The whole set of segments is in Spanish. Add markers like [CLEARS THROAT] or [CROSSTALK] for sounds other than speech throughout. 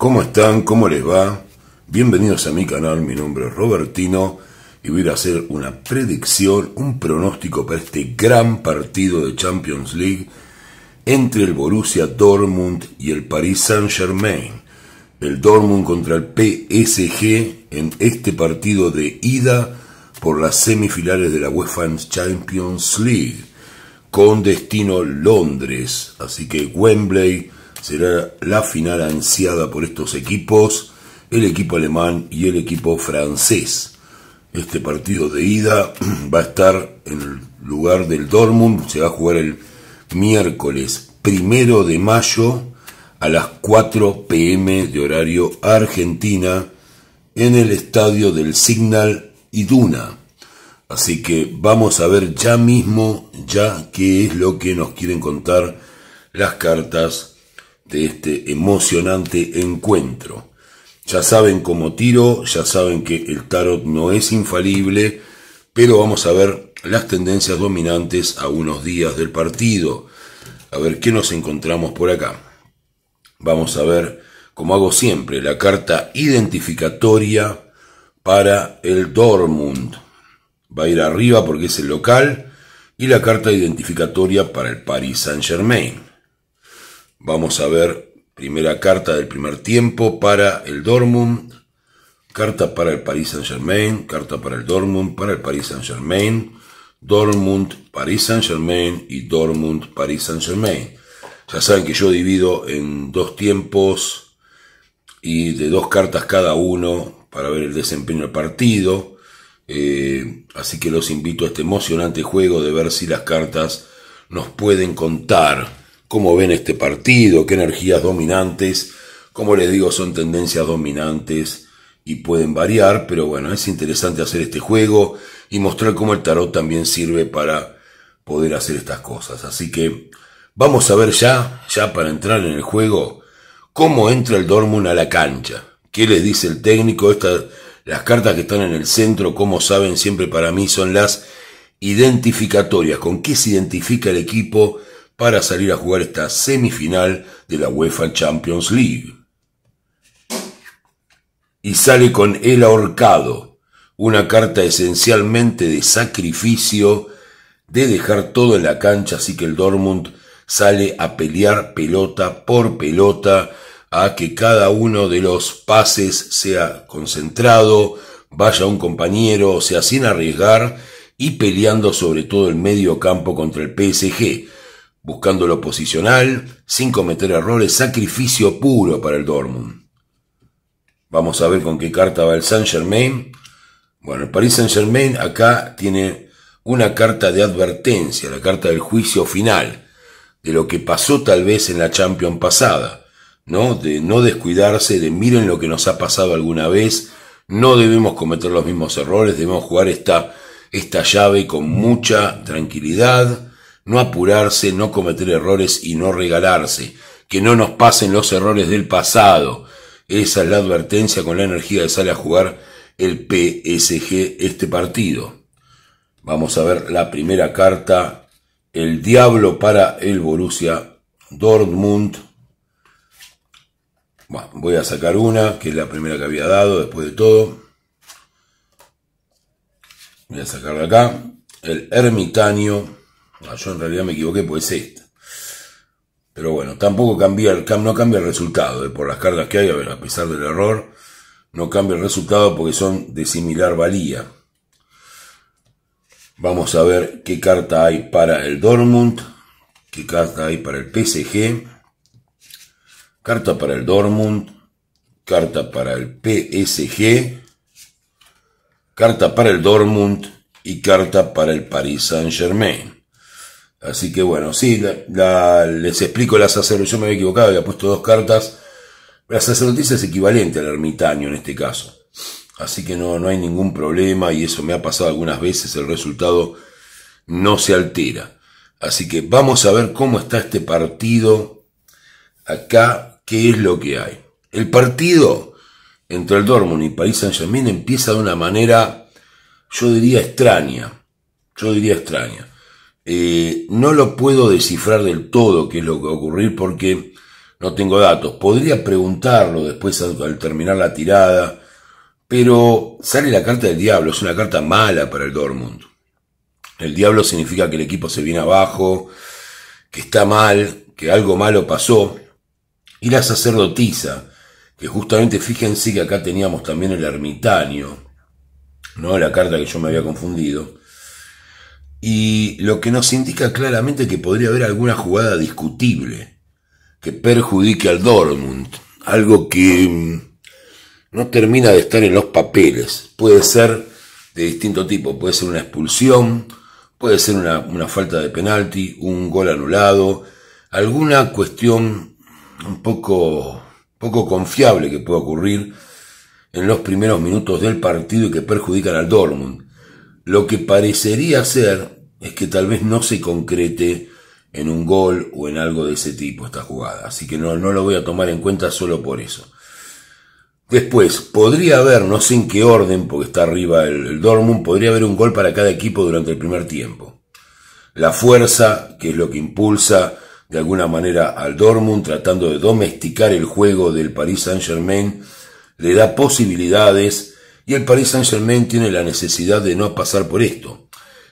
¿Cómo están? ¿Cómo les va? Bienvenidos a mi canal, mi nombre es Robertino y voy a hacer una predicción, un pronóstico para este gran partido de Champions League entre el Borussia Dortmund y el Paris Saint-Germain. El Dortmund contra el PSG en este partido de ida por las semifinales de la UEFA Champions League con destino Londres, así que Wembley será la final ansiada por estos equipos, el equipo alemán y el equipo francés. Este partido de ida [CLEARS THROAT] va a estar en el lugar del Dortmund, se va a jugar el miércoles primero de mayo a las 4 pm de horario Argentina en el estadio del Signal Iduna. Así que vamos a ver ya mismo, ya qué es lo que nos quieren contar las cartas de este, este emocionante encuentro. Ya saben cómo tiro, ya saben que el tarot no es infalible, pero vamos a ver las tendencias dominantes a unos días del partido. A ver qué nos encontramos por acá. Vamos a ver, como hago siempre, la carta identificatoria para el Dortmund. Va a ir arriba porque es el local y la carta identificatoria para el Paris Saint-Germain. Vamos a ver primera carta del primer tiempo para el Dortmund, carta para el Paris Saint-Germain, carta para el Dortmund, para el Paris Saint-Germain, Dortmund, Paris Saint-Germain y Dortmund, Paris Saint-Germain. Ya saben que yo divido en dos tiempos y de dos cartas cada uno para ver el desempeño del partido. Eh, así que los invito a este emocionante juego de ver si las cartas nos pueden contar cómo ven este partido, qué energías dominantes, como les digo, son tendencias dominantes y pueden variar, pero bueno, es interesante hacer este juego y mostrar cómo el tarot también sirve para poder hacer estas cosas. Así que vamos a ver ya, ya para entrar en el juego, cómo entra el Dortmund a la cancha. ¿Qué les dice el técnico? Estas, las cartas que están en el centro, como saben, siempre para mí son las identificatorias. ¿Con qué se identifica el equipo? para salir a jugar esta semifinal de la UEFA Champions League. Y sale con el ahorcado, una carta esencialmente de sacrificio, de dejar todo en la cancha, así que el Dortmund sale a pelear pelota por pelota, a que cada uno de los pases sea concentrado, vaya un compañero, o sea, sin arriesgar y peleando sobre todo el medio campo contra el PSG buscando lo posicional, sin cometer errores, sacrificio puro para el Dortmund. Vamos a ver con qué carta va el Saint Germain. Bueno, el Paris Saint Germain acá tiene una carta de advertencia, la carta del juicio final, de lo que pasó tal vez en la Champions pasada, ¿no? De no descuidarse, de miren lo que nos ha pasado alguna vez, no debemos cometer los mismos errores, debemos jugar esta, esta llave con mucha tranquilidad, no apurarse, no cometer errores y no regalarse, que no nos pasen los errores del pasado. Esa es la advertencia con la energía de sale a jugar el PSG este partido. Vamos a ver la primera carta, el diablo para el Borussia Dortmund. voy a sacar una, que es la primera que había dado después de todo. Voy a sacar acá el ermitaño yo en realidad me equivoqué, pues es esta. Pero bueno, tampoco cambia el, no cambia el resultado. Eh, por las cartas que hay, a pesar del error, no cambia el resultado porque son de similar valía. Vamos a ver qué carta hay para el Dortmund, qué carta hay para el PSG, carta para el Dortmund, carta para el PSG, carta para el Dortmund y carta para el Paris Saint-Germain. Así que bueno, sí, les explico la sacerdotisa, yo me había equivocado, había puesto dos cartas. La sacerdotisa es equivalente al ermitaño en este caso. Así que no, hay ningún problema y eso me ha pasado algunas veces, el resultado no se altera. Así que vamos a ver cómo está este partido acá, qué es lo que hay. El partido entre el Dortmund y París Saint-Germain empieza de una manera, yo diría extraña, yo diría extraña. Eh, no lo puedo descifrar del todo qué es lo que va a ocurrir porque no tengo datos. Podría preguntarlo después al, terminar la tirada, pero sale la carta del diablo, es una carta mala para el Dortmund. El diablo significa que el equipo se viene abajo, que está mal, que algo malo pasó. Y la sacerdotisa, que justamente fíjense que acá teníamos también el ermitaño, no la carta que yo me había confundido y lo que nos indica claramente que podría haber alguna jugada discutible que perjudique al Dortmund, algo que mm, no termina de estar en los papeles. Puede ser de distinto tipo, puede ser una expulsión, puede ser una, falta de penalti, un gol anulado, alguna cuestión un poco, poco confiable que pueda ocurrir en los primeros minutos del partido y que perjudican al Dortmund. Lo que parecería ser es que tal vez no se concrete en un gol o en algo de ese tipo esta jugada. Así que no, no lo voy a tomar en cuenta solo por eso. Después, podría haber, no sé en qué orden, porque está arriba el, el, Dortmund, podría haber un gol para cada equipo durante el primer tiempo. La fuerza, que es lo que impulsa de alguna manera al Dortmund, tratando de domesticar el juego del Paris Saint-Germain, le da posibilidades y el Paris Saint Germain tiene la necesidad de no pasar por esto,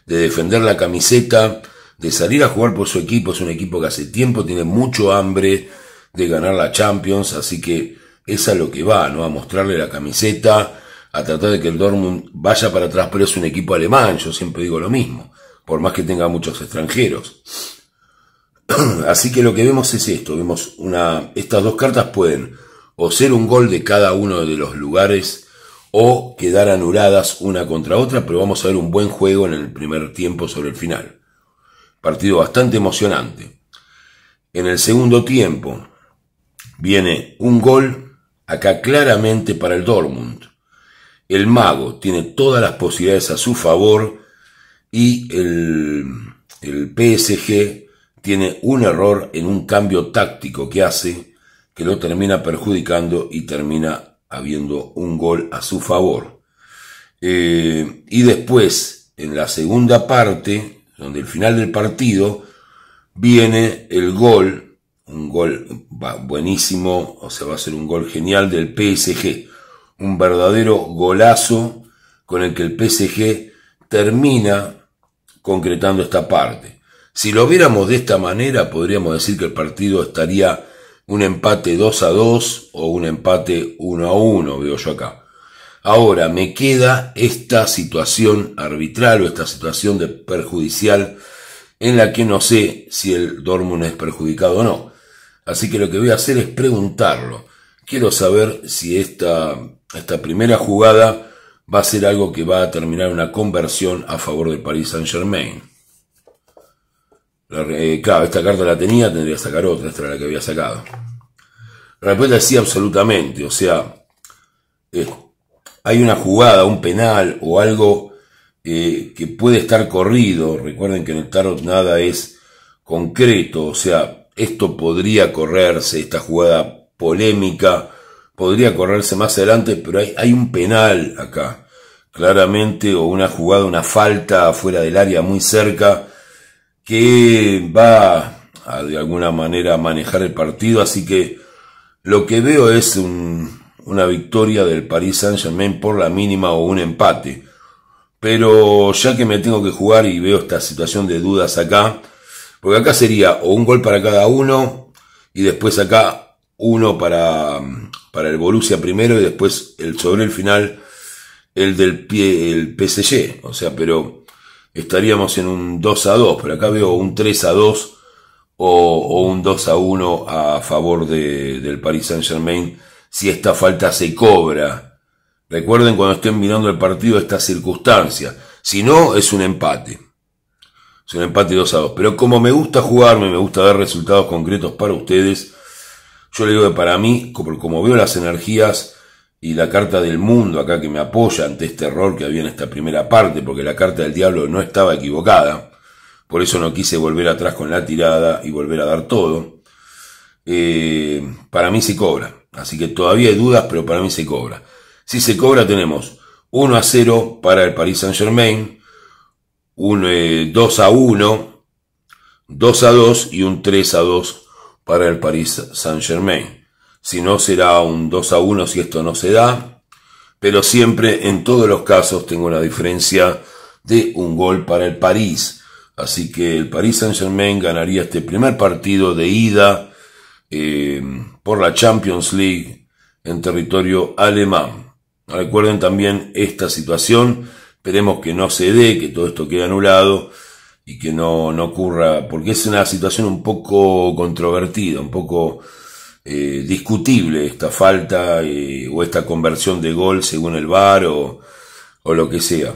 de defender la camiseta, de salir a jugar por su equipo. Es un equipo que hace tiempo tiene mucho hambre de ganar la Champions, así que es a lo que va, ¿no? A mostrarle la camiseta, a tratar de que el Dortmund vaya para atrás, pero es un equipo alemán, yo siempre digo lo mismo, por más que tenga muchos extranjeros. [CLEARS THROAT] Así que lo que vemos es esto, vemos una, estas dos cartas pueden o ser un gol de cada uno de los lugares o quedar anuladas una contra otra, pero vamos a ver un buen juego en el primer tiempo sobre el final. Partido bastante emocionante. En el segundo tiempo viene un gol, acá claramente para el Dortmund. El mago tiene todas las posibilidades a su favor y el, el PSG tiene un error en un cambio táctico que hace que lo termina perjudicando y termina habiendo un gol a su favor. Eh, y después, en la segunda parte, donde el final del partido, viene el gol, un gol buenísimo, o sea, va a ser un gol genial del PSG, un verdadero golazo con el que el PSG termina concretando esta parte. Si lo viéramos de esta manera, podríamos decir que el partido estaría un empate 2 a 2 o un empate 1 a 1, veo yo acá. Ahora, me queda esta situación arbitral o esta situación de perjudicial en la que no sé si el Dortmund es perjudicado o no. Así que lo que voy a hacer es preguntarlo. Quiero saber si esta, esta primera jugada va a ser algo que va a terminar una conversión a favor del Paris Saint Germain. Eh, claro, esta carta la tenía, tendría que sacar otra, esta era la que había sacado. La respuesta sí, absolutamente. O sea, hay una jugada, un penal o algo eh, que puede estar corrido. Recuerden que en el tarot nada es concreto. O sea, esto podría correrse, esta jugada polémica podría correrse más adelante, pero hay, hay un penal acá. Claramente, o una jugada, una falta afuera del área muy cerca que va de alguna manera a manejar el partido, así que lo que veo es un, una victoria del Paris Saint-Germain por la mínima o un empate. Pero ya que me tengo que jugar y veo esta situación de dudas acá, porque acá sería o un gol para cada uno y después acá uno para, para el Borussia primero y después el sobre el final el del pie, el PSG. O sea, pero estaríamos en un 2 a 2, pero acá veo un 3 a 2 o, un 2 a 1 a favor del Paris Saint Germain si esta falta se cobra. Recuerden cuando estén mirando el partido esta circunstancia. Si no, es un empate. Es un empate 2 a 2. Pero como me gusta jugarme, me gusta dar resultados concretos para ustedes, yo le digo que para mí, como veo las energías, y la carta del mundo acá que me apoya ante este error que había en esta primera parte, porque la carta del diablo no estaba equivocada, por eso no quise volver atrás con la tirada y volver a dar todo, eh, para mí se cobra, así que todavía hay dudas, pero para mí se cobra. Si se cobra tenemos 1 a 0 para el Paris Saint Germain, 2 eh, a 1, 2 a 2 y un 3 a 2 para el Paris Saint Germain si no será un 2 a 1 si esto no se da, pero siempre en todos los casos tengo la diferencia de un gol para el París. Así que el París Saint Germain ganaría este primer partido de ida eh, por la Champions League en territorio alemán. Recuerden también esta situación, esperemos que no se dé, que todo esto quede anulado y que no, no ocurra, porque es una situación un poco controvertida, un poco eh, discutible esta falta eh, o esta conversión de gol según el VAR o, lo que sea.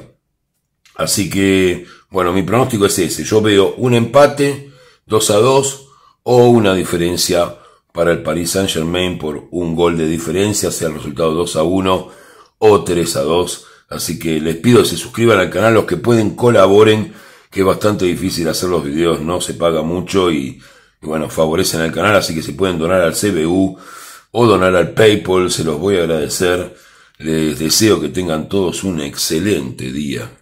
Así que, bueno, mi pronóstico es ese. Yo veo un empate 2 a 2 o una diferencia para el Paris Saint Germain por un gol de diferencia, sea el resultado 2 a 1 o 3 a 2. Así que les pido que se suscriban al canal, los que pueden colaboren, que es bastante difícil hacer los videos, no se paga mucho y bueno, favorecen al canal, así que se pueden donar al CBU o donar al PayPal, se los voy a agradecer. Les deseo que tengan todos un excelente día.